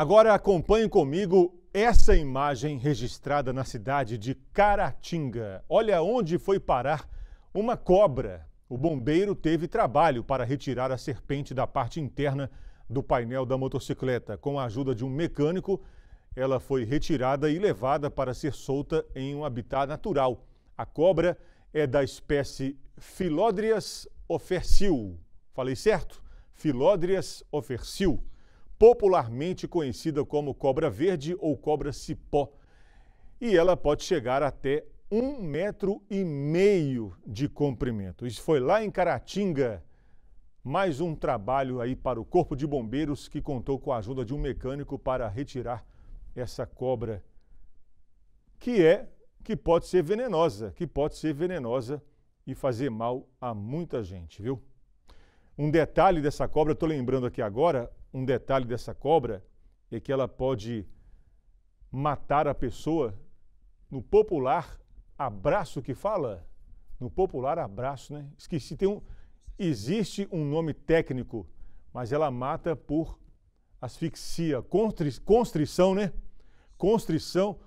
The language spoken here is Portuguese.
Agora acompanhe comigo essa imagem registrada na cidade de Caratinga. Olha onde foi parar uma cobra. O bombeiro teve trabalho para retirar a serpente da parte interna do painel da motocicleta. Com a ajuda de um mecânico, ela foi retirada e levada para ser solta em um habitat natural. A cobra é da espécie Philodrias ofercil. Falei certo? Philodrias ofercil popularmente conhecida como cobra verde ou cobra cipó. E ela pode chegar até um metro e meio de comprimento. Isso foi lá em Caratinga. Mais um trabalho aí para o Corpo de Bombeiros que contou com a ajuda de um mecânico para retirar essa cobra que é que pode ser venenosa, que pode ser venenosa e fazer mal a muita gente, viu? Um detalhe dessa cobra, estou lembrando aqui agora, um detalhe dessa cobra é que ela pode matar a pessoa no popular abraço que fala. No popular abraço, né? Esqueci, tem um, existe um nome técnico, mas ela mata por asfixia, constri, constrição, né? Constrição